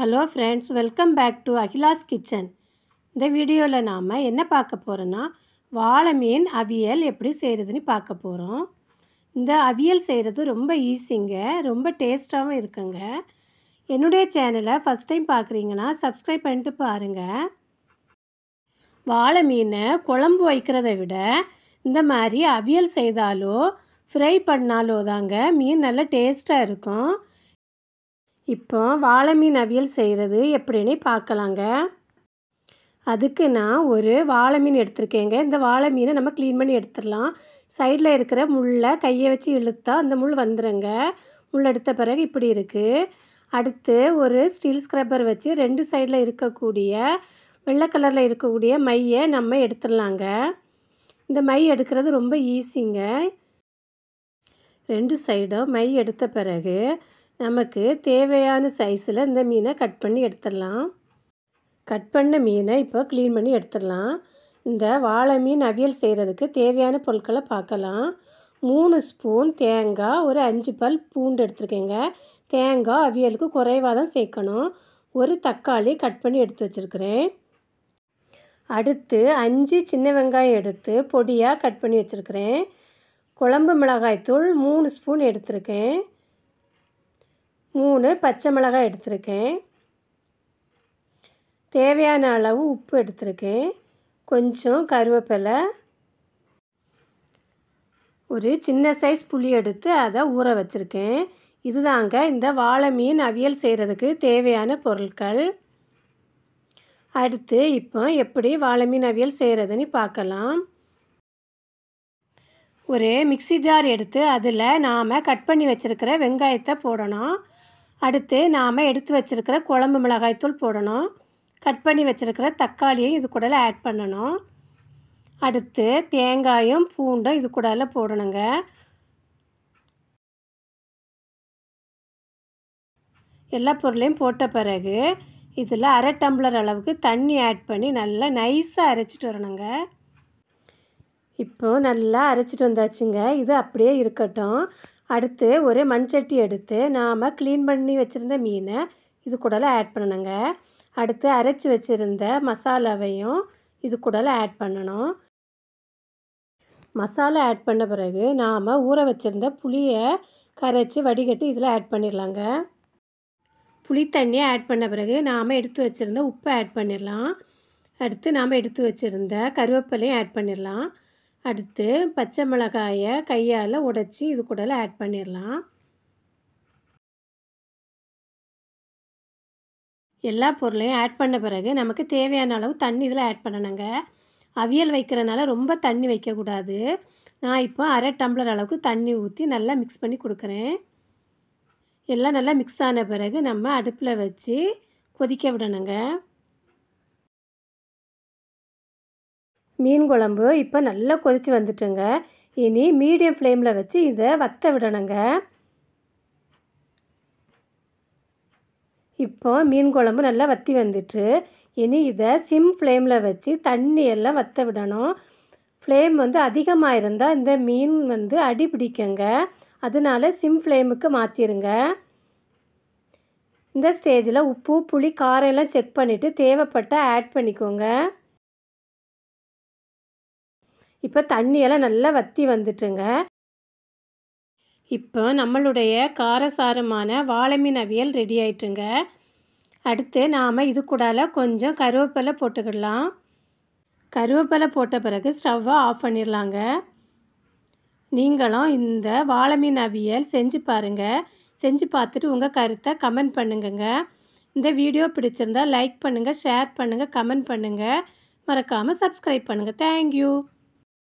hello friends welcome back to Akila's kitchen இந்த வீடியோவில் நாம் என்ன பார்க்க போகிறோன்னா வாழை மீன் அவியல் எப்படி செய்கிறதுன்னு பார்க்க போகிறோம் இந்த அவியல் செய்கிறது ரொம்ப ஈஸிங்க ரொம்ப டேஸ்ட்டாகவும் இருக்குங்க என்னுடைய சேனலை ஃபஸ்ட் டைம் பார்க்குறீங்கன்னா சப்ஸ்கிரைப் பண்ணிட்டு பாருங்கள் வாழை மீனை குழம்பு வைக்கிறத விட இந்த மாதிரி அவியல் செய்தாலோ ஃப்ரை பண்ணாலோ தாங்க மீன் நல்லா டேஸ்ட்டாக இருக்கும் இப்போ வாழை மீன் அவியல் செய்கிறது எப்படின்னு பார்க்கலாங்க அதுக்கு நான் ஒரு வாழை மீன் எடுத்திருக்கேங்க இந்த வாழை மீனை நம்ம க்ளீன் பண்ணி எடுத்துடலாம் சைடில் இருக்கிற முள்ளை கையை வச்சு இழுத்தா அந்த முள் வந்துடுங்க முள் எடுத்த பிறகு இப்படி இருக்குது அடுத்து ஒரு ஸ்டீல் ஸ்க்ரப்பர் வச்சு ரெண்டு சைடில் இருக்கக்கூடிய வெள்ளை கலரில் இருக்கக்கூடிய மையை நம்ம எடுத்துடலாங்க இந்த மை எடுக்கிறது ரொம்ப ஈஸிங்க ரெண்டு சைடும் மை எடுத்த பிறகு நமக்கு தேவையான சைஸில் இந்த மீனை கட் பண்ணி எடுத்துடலாம் கட் பண்ண மீனை இப்போ க்ளீன் பண்ணி எடுத்துடலாம் இந்த வாழை மீன் அவியல் செய்கிறதுக்கு தேவையான பொருட்களை பார்க்கலாம் மூணு ஸ்பூன் தேங்காய் ஒரு அஞ்சு பல் பூண்டு எடுத்துருக்கேங்க தேங்காய் அவியலுக்கு குறைவாக தான் சேர்க்கணும் ஒரு தக்காளி கட் பண்ணி எடுத்து வச்சுருக்கிறேன் அடுத்து அஞ்சு சின்ன வெங்காயம் எடுத்து பொடியாக கட் பண்ணி வச்சுருக்கிறேன் குழம்பு மிளகாய் தூள் மூணு ஸ்பூன் எடுத்திருக்கேன் மூணு பச்சை மிளகாய் எடுத்திருக்கேன் தேவையான அளவு உப்பு எடுத்திருக்கேன் கொஞ்சம் கருவேப்பிலை ஒரு சின்ன சைஸ் புளி எடுத்து அதை ஊற வச்சுருக்கேன் இதுதாங்க இந்த வாழை மீன் அவியல் செய்கிறதுக்கு தேவையான பொருட்கள் அடுத்து இப்போ எப்படி வாழை மீன் அவியல் செய்கிறதுன்னு பார்க்கலாம் ஒரு மிக்சி ஜார் எடுத்து அதில் நாம் கட் பண்ணி வச்சுருக்கிற வெங்காயத்தை போடணும் அடுத்து நாம் எடுத்து வச்சுருக்கிற குழம்பு மிளகாய்த்தூள் போடணும் கட் பண்ணி வச்சுருக்கிற தக்காளியும் இது கூட ஆட் பண்ணணும் அடுத்து தேங்காயும் பூண்டும் இது கூட போடணுங்க எல்லா பொருளையும் போட்ட பிறகு இதில் அரை டம்ளர் அளவுக்கு தண்ணி ஆட் பண்ணி நல்லா நைஸாக அரைச்சிட்டு வரணுங்க இப்போது நல்லா அரைச்சிட்டு வந்தாச்சுங்க இது அப்படியே இருக்கட்டும் அடுத்து ஒரு மண் சட்டி எடுத்து நாம் க்ளீன் பண்ணி வச்சுருந்த மீனை இது கூடலாம் ஆட் பண்ணணுங்க அடுத்து அரைச்சி வச்சுருந்த மசாலாவையும் இது கூடலாம் ஆட் பண்ணணும் மசாலா ஆட் பண்ண பிறகு நாம் ஊற வச்சுருந்த புளியை கரைச்சி வடிகட்டி இதில் ஆட் பண்ணிடலாங்க புளி தண்ணியை ஆட் பண்ண பிறகு நாம் எடுத்து வச்சுருந்த உப்பை ஆட் பண்ணிடலாம் அடுத்து நாம் எடுத்து வச்சுருந்த கருவேப்பிலையும் ஆட் பண்ணிடலாம் அடுத்து பச்சை மிளகாயை கையால் உடச்சி இது கூடலாம் ஆட் பண்ணிடலாம் எல்லா பொருளையும் ஆட் பண்ண பிறகு நமக்கு தேவையான அளவு தண்ணி இதில் ஆட் பண்ணணுங்க அவியல் வைக்கிறனால ரொம்ப தண்ணி வைக்கக்கூடாது நான் இப்போ அரை டம்ளர் அளவுக்கு தண்ணி ஊற்றி நல்லா மிக்ஸ் பண்ணி கொடுக்குறேன் எல்லாம் நல்லா மிக்ஸ் ஆன பிறகு நம்ம அடுப்பில் வச்சு கொதிக்க விடணுங்க மீன் குழம்பு இப்போ நல்லா கொதித்து வந்துட்டுங்க இனி மீடியம் ஃப்ளேமில் வச்சு இதை வத்த விடணுங்க இப்போ மீன் குழம்பு நல்லா வற்றி வந்துட்டு இனி இதை சிம் ஃப்ளேமில் வச்சு தண்ணி எல்லாம் வற்ற விடணும் ஃப்ளேம் வந்து அதிகமாக இருந்தால் இந்த மீன் வந்து அடி பிடிக்குங்க அதனால சிம் ஃப்ளேமுக்கு மாற்றிடுங்க இந்த ஸ்டேஜில் உப்பு புளி காரம் எல்லாம் செக் பண்ணிவிட்டு தேவைப்பட்ட ஆட் பண்ணிக்கோங்க இப்போ தண்ணியெல்லாம் நல்லா வற்றி வந்துட்டுங்க இப்போ நம்மளுடைய காரசாரமான வாழைமீன் அவியல் ரெடி ஆயிட்டுங்க அடுத்து நாம் இது கூடால கொஞ்சம் கருவேப்பிலை போட்டுக்கிடலாம் கருவேப்பிலை போட்ட பிறகு ஸ்டவ்வை ஆஃப் பண்ணிடலாங்க நீங்களும் இந்த வாழைமீன் அவியல் செஞ்சு பாருங்கள் செஞ்சு பார்த்துட்டு உங்கள் கருத்தை கமெண்ட் பண்ணுங்கங்க இந்த வீடியோ பிடிச்சிருந்தால் லைக் பண்ணுங்கள் ஷேர் பண்ணுங்கள் கமெண்ட் பண்ணுங்கள் மறக்காமல் சப்ஸ்கிரைப் பண்ணுங்கள் தேங்க்யூ